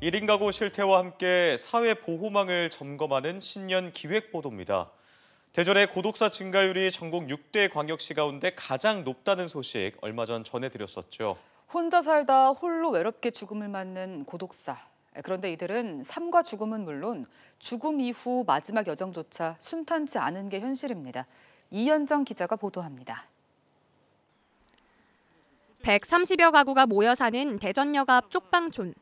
1인 가구 실태와 함께 사회 보호망을 점검하는 신년 기획 보도입니다. 대전의 고독사 증가율이 전국 6대 광역시 가운데 가장 높다는 소식 얼마 전 전해드렸었죠. 혼자 살다 홀로 외롭게 죽음을 맞는 고독사. 그런데 이들은 삶과 죽음은 물론 죽음 이후 마지막 여정조차 순탄치 않은 게 현실입니다. 이현정 기자가 보도합니다. 130여 가구가 모여 사는 대전역 앞 쪽방촌.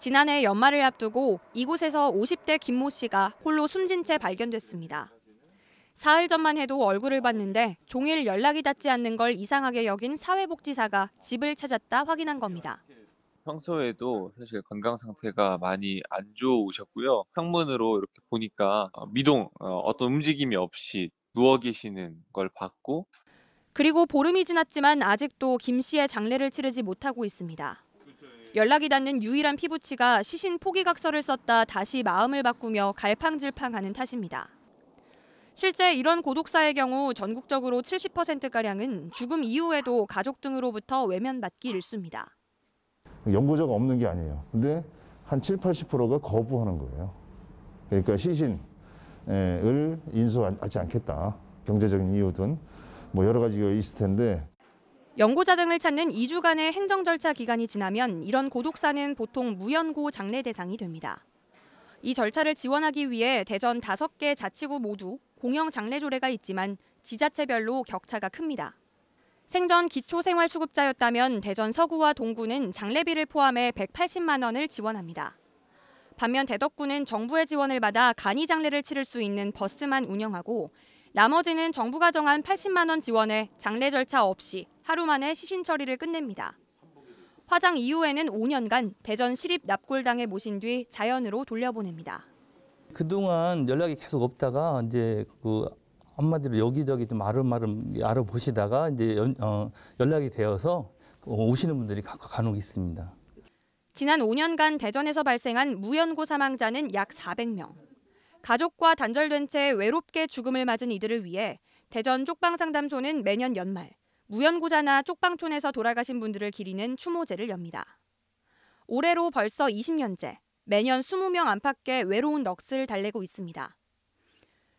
지난해 연말을 앞두고 이곳에서 50대 김모 씨가 홀로 숨진 채 발견됐습니다. 사흘 전만 해도 얼굴을 봤는데 종일 연락이 닿지 않는 걸 이상하게 여긴 사회복지사가 집을 찾았다 확인한 겁니다. 평소에도 사실 건강 상태가 많이 안 좋으셨고요. 창문으로 이렇게 보니까 어, 미동 어, 어떤 움직임이 없이 누워 계시는 걸 봤고 그리고 보름이 지났지만 아직도 김 씨의 장례를 치르지 못하고 있습니다. 연락이 닿는 유일한 피부치가 시신 포기각서를 썼다 다시 마음을 바꾸며 갈팡질팡하는 탓입니다. 실제 이런 고독사의 경우 전국적으로 70%가량은 죽음 이후에도 가족 등으로부터 외면받기 일쑤입니다. 연구자가 없는 게 아니에요. 근데 한 7, 80%가 거부하는 거예요. 그러니까 시신을 인수하지 않겠다. 경제적인 이유든 뭐 여러 가지가 있을 텐데 연고자 등을 찾는 2주간의 행정 절차 기간이 지나면 이런 고독사는 보통 무연고 장례 대상이 됩니다. 이 절차를 지원하기 위해 대전 5개 자치구 모두 공영 장례조례가 있지만 지자체별로 격차가 큽니다. 생전 기초생활수급자였다면 대전 서구와 동구는 장례비를 포함해 180만 원을 지원합니다. 반면 대덕구는 정부의 지원을 받아 간이 장례를 치를 수 있는 버스만 운영하고 나머지는 정부가 정한 80만 원 지원에 장례 절차 없이 하루 만에 시신 처리를 끝냅니다. 화장 이후에는 5년간 대전 시립 납골당에 모신 뒤 자연으로 돌려보냅니다. 그동안 연락이 계속 없다가 이제 그 한마디로 여기저기 좀 아름아름 알아보시다가 이제 연, 어, 연락이 되어서 오시는 분들이 간혹 있습니다. 지난 5년간 대전에서 발생한 무연고 사망자는 약 400명. 가족과 단절된 채 외롭게 죽음을 맞은 이들을 위해 대전 쪽방상담소는 매년 연말 무연고자나 쪽방촌에서 돌아가신 분들을 기리는 추모제를 엽니다. 올해로 벌써 20년째 매년 20명 안팎의 외로운 넋을 달래고 있습니다.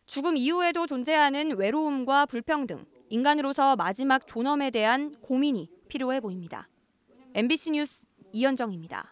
죽음 이후에도 존재하는 외로움과 불평등, 인간으로서 마지막 존엄에 대한 고민이 필요해 보입니다. MBC 뉴스 이현정입니다.